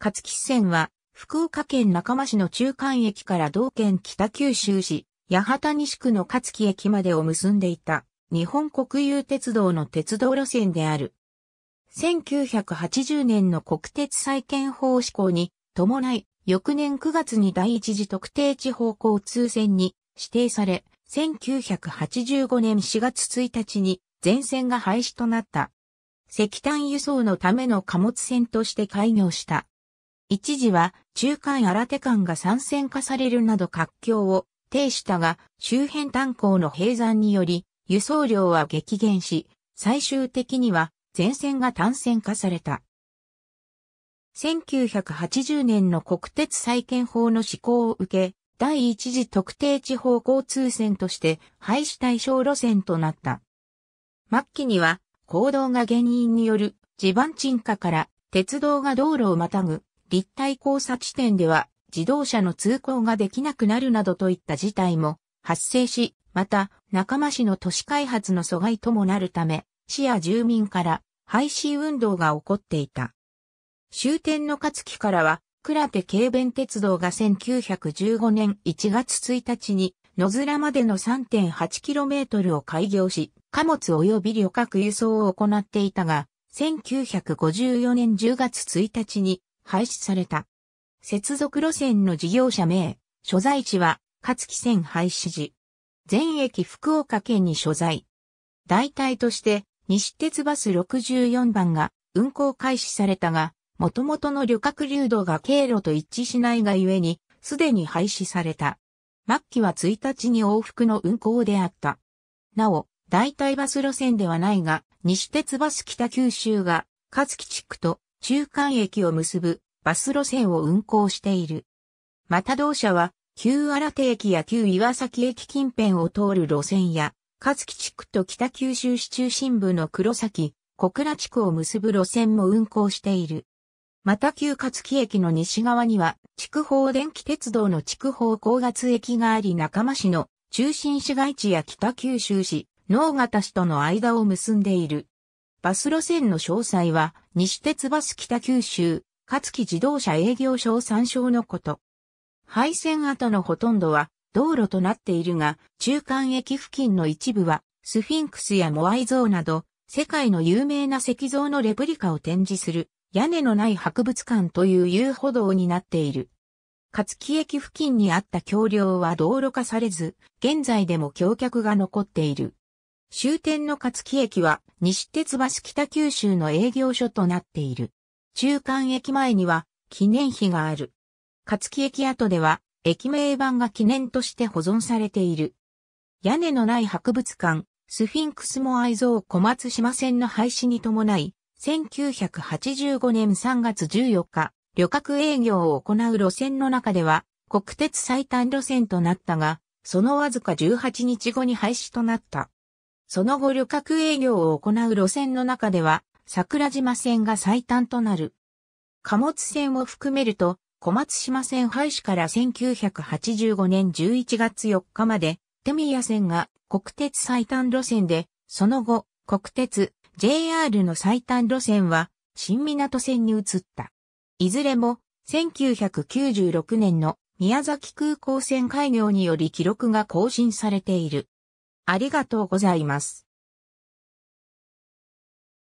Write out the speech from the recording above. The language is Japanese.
勝木線は、福岡県中間市の中間駅から同県北九州市、八幡西区の勝木駅までを結んでいた、日本国有鉄道の鉄道路線である。1980年の国鉄再建法施行に伴い、翌年9月に第一次特定地方交通線に指定され、1985年4月1日に全線が廃止となった。石炭輸送のための貨物線として開業した一時は中間新手間が参戦化されるなど活況を呈したが、周辺炭鉱の閉山により、輸送量は激減し、最終的には前線が単線化された。1980年の国鉄再建法の施行を受け、第一次特定地方交通線として廃止対象路線となった。末期には、行動が原因による地盤沈下から鉄道が道路をまたぐ立体交差地点では自動車の通行ができなくなるなどといった事態も発生し、また、中間市の都市開発の阻害ともなるため、市や住民から廃止運動が起こっていた。終点の勝木からは、倉手軽便鉄道が1915年1月1日に、野面までの 3.8km を開業し、貨物及び旅客輸送を行っていたが、1954年10月1日に廃止された。接続路線の事業者名、所在地は、つき線廃止時。全駅福岡県に所在。代替として、西鉄バス64番が運行開始されたが、もともとの旅客流動が経路と一致しないがゆえに、すでに廃止された。末期は1日に往復の運行であった。なお、代替バス路線ではないが、西鉄バス北九州が、つき地区と中間駅を結ぶバス路線を運行している。また同社は、旧新手駅や旧岩崎駅近辺を通る路線や、勝木地区と北九州市中心部の黒崎、小倉地区を結ぶ路線も運行している。また旧勝木駅の西側には、筑豊電気鉄道の筑豊高月駅があり中間市の中心市街地や北九州市、能形市との間を結んでいる。バス路線の詳細は、西鉄バス北九州、勝木自動車営業所を参照のこと。廃線跡のほとんどは道路となっているが、中間駅付近の一部は、スフィンクスやモアイ像など、世界の有名な石像のレプリカを展示する、屋根のない博物館という遊歩道になっている。勝木駅付近にあった橋梁は道路化されず、現在でも橋脚が残っている。終点の勝木駅は西鉄バス北九州の営業所となっている。中間駅前には記念碑がある。勝木駅跡では駅名板が記念として保存されている。屋根のない博物館、スフィンクスも愛蔵小松島線の廃止に伴い、1985年3月14日、旅客営業を行う路線の中では、国鉄最短路線となったが、そのわずか18日後に廃止となった。その後旅客営業を行う路線の中では、桜島線が最短となる。貨物線を含めると、小松島線廃止から1985年11月4日まで、手宮線が国鉄最短路線で、その後、国鉄、JR の最短路線は、新港線に移った。いずれも、1996年の宮崎空港線開業により記録が更新されている。ありがとうございます。